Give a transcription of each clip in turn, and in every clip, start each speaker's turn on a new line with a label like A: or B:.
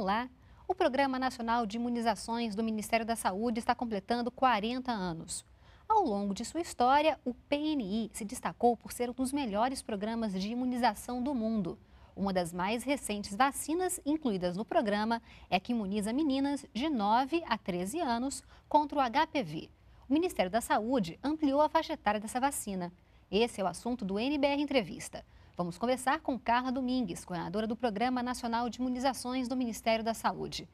A: Olá! O Programa Nacional de Imunizações do Ministério da Saúde está completando 40 anos. Ao longo de sua história, o PNI se destacou por ser um dos melhores programas de imunização do mundo. Uma das mais recentes vacinas incluídas no programa é que imuniza meninas de 9 a 13 anos contra o HPV. O Ministério da Saúde ampliou a faixa etária dessa vacina. Esse é o assunto do NBR Entrevista. Vamos conversar com Carla Domingues, coordenadora do Programa Nacional de Imunizações do Ministério da Saúde.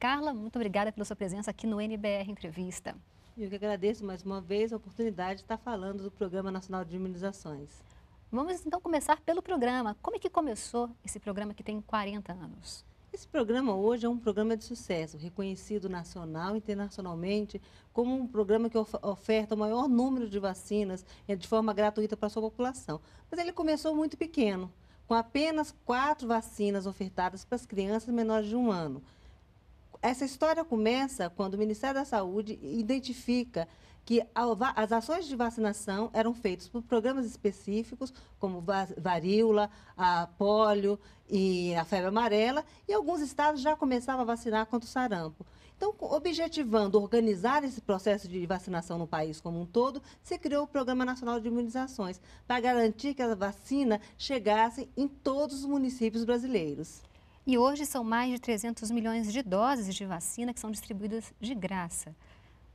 A: Carla, muito obrigada pela sua presença aqui no NBR Entrevista. Eu que
B: agradeço mais uma vez a oportunidade de estar falando do Programa Nacional de Imunizações. Vamos então
A: começar pelo programa. Como é que começou esse programa que tem 40 anos?
B: Esse programa hoje é um programa de sucesso, reconhecido nacional e internacionalmente como um programa que oferta o maior número de vacinas é, de forma gratuita para a sua população. Mas ele começou muito pequeno, com apenas quatro vacinas ofertadas para as crianças menores de um ano. Essa história começa quando o Ministério da Saúde identifica que as ações de vacinação eram feitas por programas específicos, como varíola, a polio e a febre amarela, e alguns estados já começavam a vacinar contra o sarampo. Então, objetivando organizar esse processo de vacinação no país como um todo, se criou o Programa Nacional de Imunizações, para garantir que a vacina chegasse em todos os municípios brasileiros. E hoje são mais de 300 milhões de doses de vacina que são distribuídas de graça.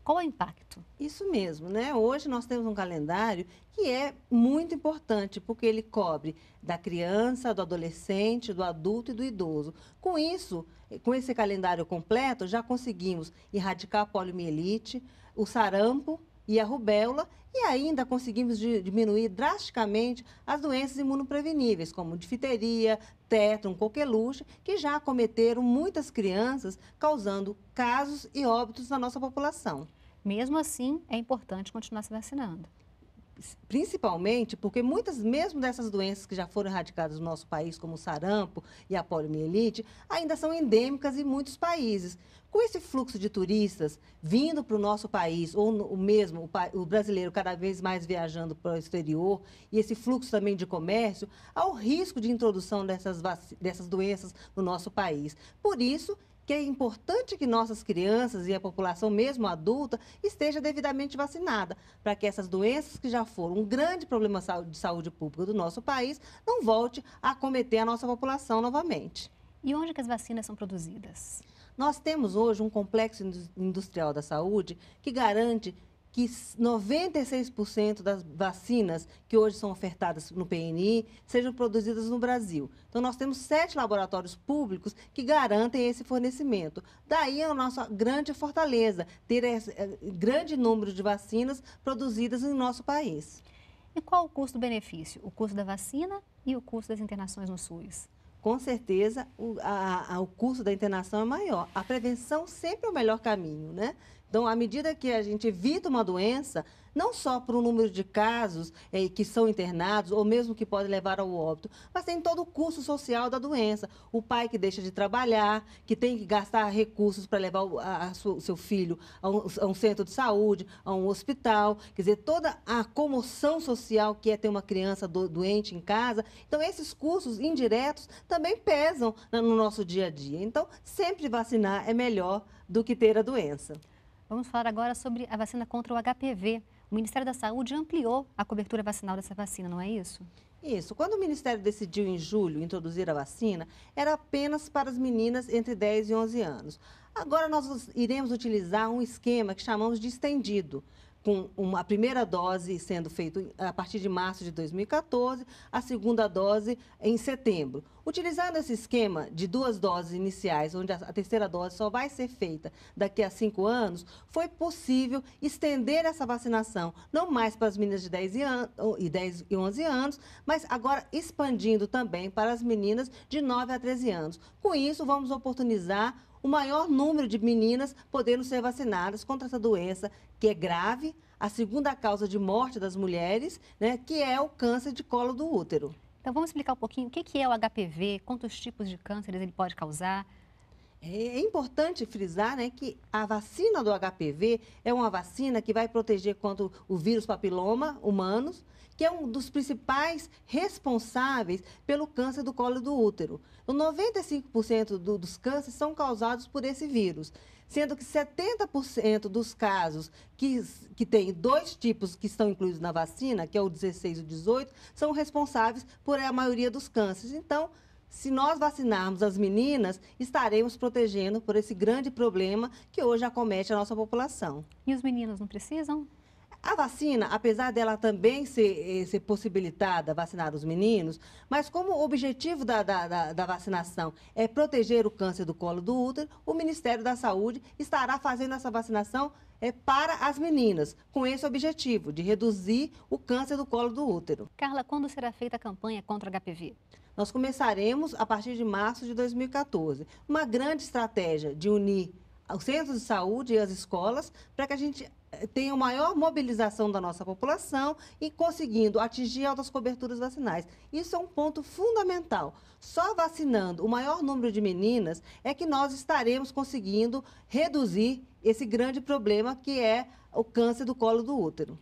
B: Qual é o impacto? Isso mesmo, né? Hoje nós temos um calendário que é muito importante, porque ele cobre da criança, do adolescente, do adulto e do idoso. Com isso, com esse calendário completo, já conseguimos erradicar a poliomielite, o sarampo e a rubéola e ainda conseguimos diminuir drasticamente as doenças imunopreveníveis, como difteria, tétron, coqueluche, que já acometeram muitas crianças, causando casos e óbitos na nossa população. Mesmo assim, é importante continuar se vacinando principalmente porque muitas mesmo dessas doenças que já foram erradicadas no nosso país, como o sarampo e a poliomielite, ainda são endêmicas em muitos países. Com esse fluxo de turistas vindo para o nosso país, ou no, o mesmo, o, o, brasileiro cada vez mais viajando para o exterior, e esse fluxo também de comércio, há o risco de introdução dessas, dessas doenças no nosso país. Por isso, que é importante que nossas crianças e a população mesmo adulta esteja devidamente vacinada, para que essas doenças que já foram um grande problema de saúde pública do nosso país não volte a acometer a nossa população novamente. E onde que as vacinas são produzidas? Nós temos hoje um complexo industrial da saúde que garante que 96% das vacinas que hoje são ofertadas no PNI sejam produzidas no Brasil. Então, nós temos sete laboratórios públicos que garantem esse fornecimento. Daí a nossa grande fortaleza, ter esse eh, grande número de vacinas produzidas no nosso país. E qual o custo-benefício? O custo da vacina
A: e o custo das internações no SUS?
B: com certeza o, a, a, o, da internação é maior. A prevenção sempre é o melhor caminho, né? Então, à medida que a gente evita uma doença, não só para o número de casos eh, que são internados ou mesmo que pode levar ao óbito, mas tem todo o curso social da doença. O pai que deixa de trabalhar, que tem que gastar recursos para levar o a, a seu, seu filho a um, a um, centro de saúde, a um hospital, quer dizer, toda a comoção social que é ter uma criança do, doente em casa. Então, esses cursos indiretos também pesam no nosso dia a dia. Então, sempre vacinar é melhor do que ter a doença.
A: Vamos falar agora sobre a vacina contra o HPV. O Ministério da Saúde ampliou a cobertura vacinal dessa vacina, não é isso?
B: Isso. Quando o Ministério decidiu em julho introduzir a vacina, era apenas para as meninas entre 10 e 11 anos. Agora nós iremos utilizar um esquema que chamamos de estendido com uma, a primeira dose sendo feita a partir de março de 2014, a segunda dose em setembro. Utilizando esse esquema de duas doses iniciais, onde a terceira dose só vai ser feita daqui a cinco anos, foi possível estender essa vacinação, não mais para as meninas de 10 e, 10 e 11 anos, mas agora expandindo também para as meninas de 9 a 13 anos. Com isso, vamos oportunizar o maior número de meninas podendo ser vacinadas contra essa doença que é grave, a segunda causa de morte das mulheres, né, que é o câncer de colo do útero. Então vamos explicar um pouquinho o que é o HPV, quantos tipos de cânceres ele pode causar. É, é importante frisar né, que a vacina do HPV é uma vacina que vai proteger contra o vírus papiloma humanos, que é um dos principais responsáveis pelo câncer do colo do útero. 95% do, dos cânceres são causados por esse vírus, sendo que 70% dos casos que, que tem dois tipos que estão incluídos na vacina, que é o 16 e o 18, são responsáveis por a maioria dos cânceres. Então, se nós vacinarmos as meninas, estaremos protegendo por esse grande problema que hoje acomete a nossa população. E os meninos não precisam? A vacina, apesar dela também ser, eh, ser possibilitada vacinar os meninos, mas como o objetivo da, da, da vacinação é proteger o câncer do colo do útero, o Ministério da Saúde estará fazendo essa vacinação é para as meninas, com esse objetivo de reduzir o câncer do colo do útero. Carla, quando será feita a campanha contra HPV? Nós começaremos a partir de março de 2014. Uma grande estratégia de unir os centros de saúde e as escolas para que a gente tem a maior mobilização da nossa população e conseguindo atingir altas coberturas vacinais. Isso é um ponto fundamental. Só vacinando o maior número de meninas é que nós estaremos conseguindo reduzir esse grande problema que é o câncer do colo do útero.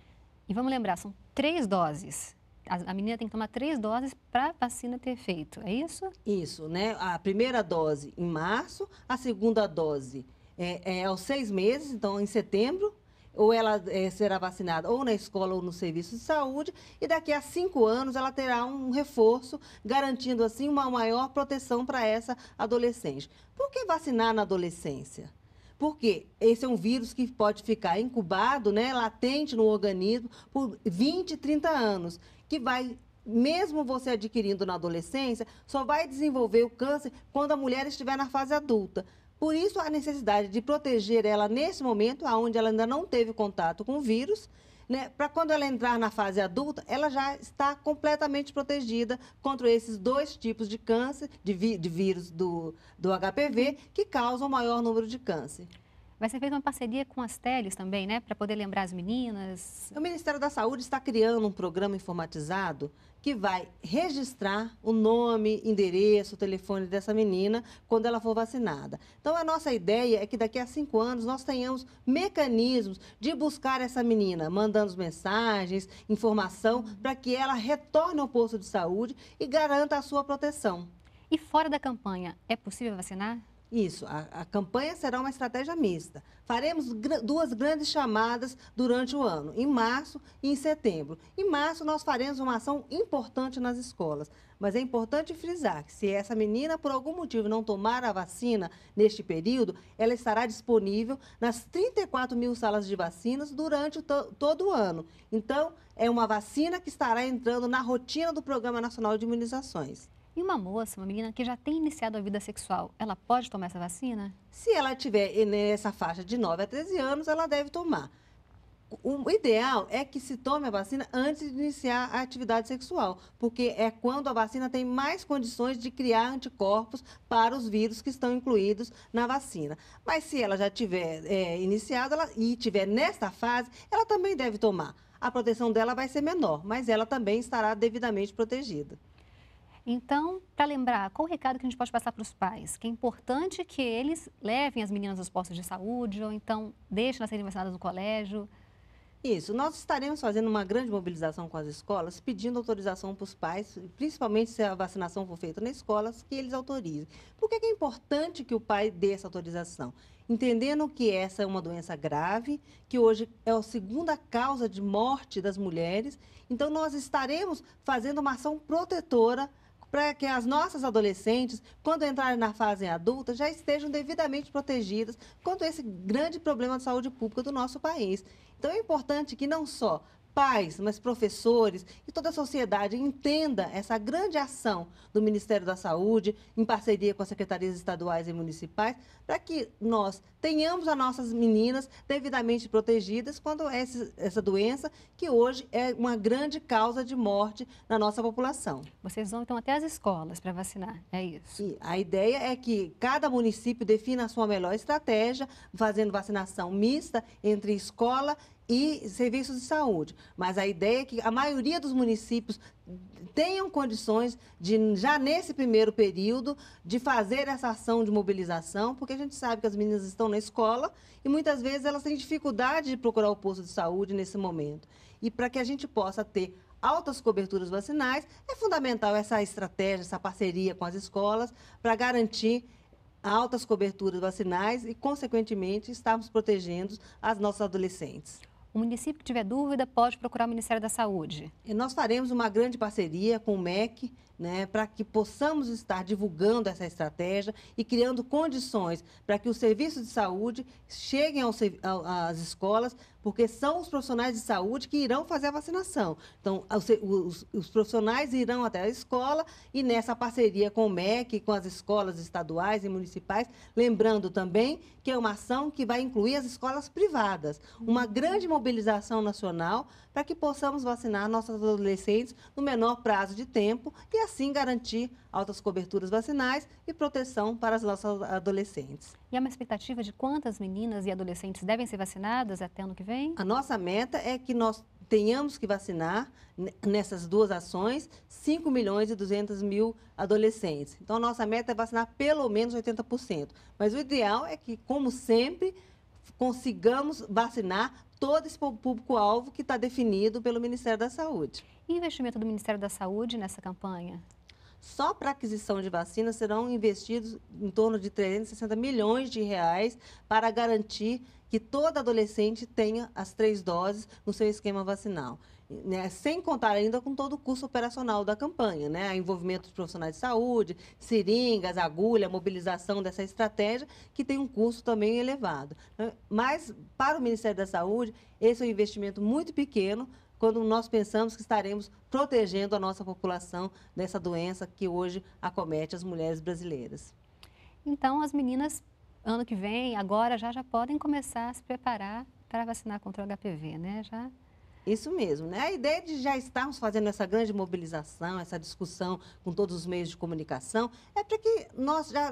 B: E vamos lembrar, são três doses a, menina tem que tomar três doses para a vacina ter efeito, é isso? Isso, né? A primeira dose em março, a segunda dose é, é aos seis meses, então em setembro, ou ela é, será vacinada ou na escola ou no serviço de saúde, e daqui a cinco anos ela terá um reforço, garantindo assim uma maior proteção para essa adolescente. Por que vacinar na adolescência? Porque esse é um vírus que pode ficar incubado, né, latente no organismo por 20, 30 anos, que vai mesmo você adquirindo na adolescência, só vai desenvolver o câncer quando a mulher estiver na fase adulta. Por isso, a necessidade de proteger ela nesse momento, onde ela ainda não teve contato com o vírus, né, para quando ela entrar na fase adulta, ela já está completamente protegida contra esses dois tipos de câncer, de, de vírus do, do HPV, que causam o maior número de câncer. Vai ser feita uma parceria com as teles também, né? Para poder lembrar as meninas. O Ministério da Saúde está criando um programa informatizado que vai registrar o nome, endereço, telefone dessa menina quando ela for vacinada. Então, a nossa ideia é que daqui a cinco anos nós tenhamos mecanismos de buscar essa menina, mandando mensagens, informação, para que ela retorne ao posto de saúde e garanta a sua proteção. E fora da campanha, é possível vacinar? Isso, a, a, campanha será uma estratégia mista. Faremos gr duas grandes chamadas durante o ano, em março e em setembro. Em março, nós faremos uma ação importante nas escolas. Mas é importante frisar que, se essa menina, por algum motivo, não tomar a vacina neste período, ela estará disponível nas 34 mil salas de vacinas durante to todo o ano. Então, é uma vacina que estará entrando na rotina do Programa Nacional de Imunizações.
A: E uma moça, uma menina que já tem iniciado a vida sexual, ela pode tomar essa vacina?
B: Se ela tiver nessa faixa de 9 a 13 anos, ela deve tomar. O ideal é que se tome a vacina antes de iniciar a atividade sexual, porque é quando a vacina tem mais condições de criar anticorpos para os vírus que estão incluídos na vacina. Mas se ela já tiver é, iniciado ela, e tiver nesta fase, ela também deve tomar. A proteção dela vai ser menor, mas ela também estará devidamente protegida. Então, para lembrar, qual o recado que a gente pode passar para os pais? Que é importante que eles
A: levem as meninas aos postos de saúde ou então deixem elas serem vacinadas no colégio?
B: Isso, nós estaremos fazendo uma grande mobilização com as escolas, pedindo autorização para os pais, principalmente se a vacinação for feita nas escolas, que eles autorizem. Por que é importante que o pai dê essa autorização? Entendendo que essa é uma doença grave, que hoje é a segunda causa de morte das mulheres, então nós estaremos fazendo uma ação protetora para que as nossas adolescentes, quando entrarem na fase adulta, já estejam devidamente protegidas quanto a esse grande problema de saúde pública do nosso país. Então é importante que não só pais, mas professores e toda a sociedade entenda essa grande ação do Ministério da Saúde, em parceria com as secretarias estaduais e municipais, para que nós tenhamos as nossas meninas devidamente protegidas quando a é essa doença, que hoje é uma grande causa de morte na nossa população. Vocês vão, então, até as escolas para vacinar, é isso? E a ideia é que cada município defina a sua melhor estratégia, fazendo vacinação mista entre escola e serviços de saúde. Mas a ideia é que a maioria dos municípios tenham condições de, já nesse primeiro período, de fazer essa ação de mobilização, porque a gente sabe que as meninas estão na escola e muitas vezes elas têm dificuldade de procurar o posto de saúde nesse momento. E para que a gente possa ter altas coberturas vacinais, é fundamental essa estratégia, essa parceria com as escolas para garantir altas coberturas vacinais e, consequentemente, estarmos protegendo as nossas adolescentes. O município que tiver dúvida pode procurar o Ministério da Saúde. E nós faremos uma grande parceria com o MEC né, para que possamos estar divulgando essa estratégia e criando condições para que os serviços de saúde cheguem ao, ao, às escolas, porque são os profissionais de saúde que irão fazer a vacinação. Então, os, os profissionais irão até a escola e nessa parceria com o MEC, com as escolas estaduais e municipais, lembrando também que é uma ação que vai incluir as escolas privadas, uma uhum. grande mobilização nacional para que possamos vacinar nossos adolescentes no menor prazo de tempo e assim garantir altas coberturas vacinais e proteção para as nossas adolescentes.
A: E há uma expectativa de quantas meninas e adolescentes devem ser vacinadas até ano que vem?
B: A nossa meta é que nós tenhamos que vacinar nessas duas ações 5 milhões e 200 mil adolescentes. Então, a nossa meta é vacinar pelo menos 80%. Mas o ideal é que, como sempre, consigamos vacinar todo esse público-alvo que está definido pelo Ministério da Saúde. E investimento do Ministério da Saúde nessa campanha? Só para aquisição de vacinas serão investidos em torno de 360 milhões de reais para garantir que toda adolescente tenha as três doses no seu esquema vacinal. Né, sem contar ainda com todo o custo operacional da campanha, né, envolvimento dos profissionais de saúde, seringas, agulha, mobilização dessa estratégia, que tem um custo também elevado. Né, mas, para o Ministério da Saúde, esse é um investimento muito pequeno, quando nós pensamos que estaremos protegendo a nossa população dessa doença que hoje acomete as mulheres brasileiras.
A: Então, as meninas, ano que vem, agora já já podem começar a se preparar para vacinar contra o HPV, né? Já
B: isso mesmo, né? A ideia de já estarmos fazendo essa grande mobilização, essa discussão com todos os meios de comunicação, é para que nós já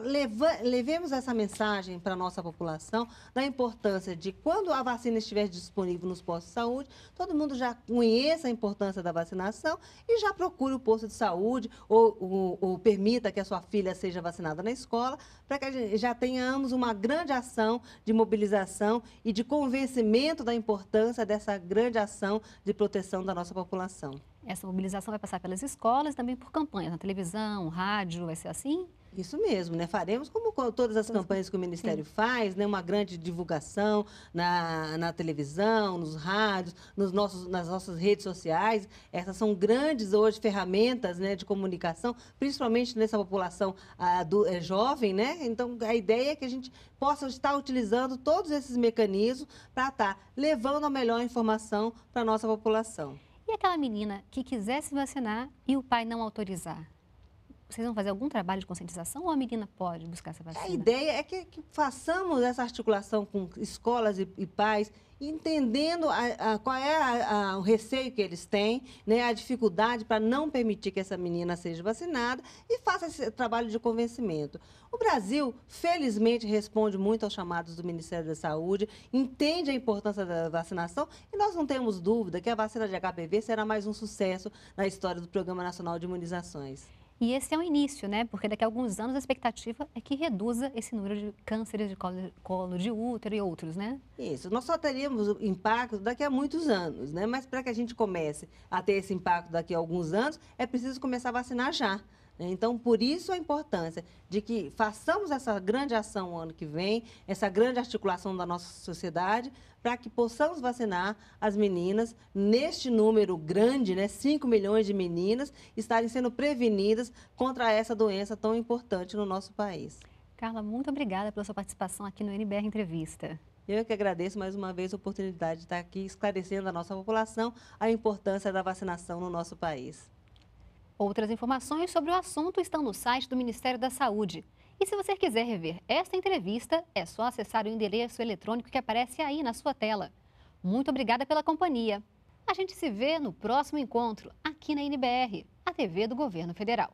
B: levemos essa mensagem para a nossa população da importância de, quando a vacina estiver disponível nos postos de saúde, todo mundo já conheça a importância da vacinação e já procure o posto de saúde ou, ou, ou permita que a sua filha seja vacinada na escola, para que já tenhamos uma grande ação de mobilização e de convencimento da importância dessa grande ação de proteção da nossa população. Essa mobilização vai passar pelas escolas e também por campanhas na televisão, rádio, vai ser assim? Isso mesmo, né? Faremos como todas as campanhas que o Ministério Sim. faz, né? Uma grande divulgação na, na televisão, nos rádios, nos nossos, nas nossas redes sociais. Essas são grandes hoje ferramentas né, de comunicação, principalmente nessa população a, do, é, jovem, né? Então a ideia é que a gente possa estar utilizando todos esses mecanismos para estar tá levando a melhor informação para a nossa população.
A: E aquela menina que quisesse vacinar e o pai não autorizar? vocês vão fazer algum trabalho de conscientização ou a menina pode buscar essa vacina?
B: A ideia é que, que façamos essa articulação com escolas e, e pais, entendendo a, a, qual é a, o receio que eles têm, né, a dificuldade para não permitir que essa menina seja vacinada e faça esse trabalho de convencimento. O Brasil, felizmente, responde muito aos chamados do Ministério da Saúde, entende a importância da vacinação e nós não temos dúvida que a vacina de HPV será mais um sucesso na história do Programa Nacional de Imunizações.
A: E esse é o início, né? Porque daqui a alguns anos a expectativa é que reduza esse número de cânceres de
B: colo, colo de útero e outros, né? Isso. Nós só teríamos impacto daqui a muitos anos, né? Mas para que a gente comece a ter esse impacto daqui a alguns anos, é preciso começar a vacinar já. Né? Então, por isso a importância de que façamos essa grande ação ano que vem, essa grande articulação da nossa sociedade, para que possamos vacinar as meninas neste número grande, né? 5 milhões de meninas estarem sendo prevenidas contra essa doença tão importante no nosso país. Carla, muito obrigada pela sua participação aqui no NBR Entrevista. Eu é que agradeço mais uma vez a oportunidade de estar aqui esclarecendo a nossa população a importância da vacinação no nosso país. Outras informações
A: sobre o assunto estão no site do Ministério da Saúde. E se você quiser rever esta entrevista, é só acessar o endereço eletrônico que aparece aí na sua tela. Muito obrigada pela companhia. A gente se vê no próximo encontro, aqui na NBR, a TV do Governo Federal.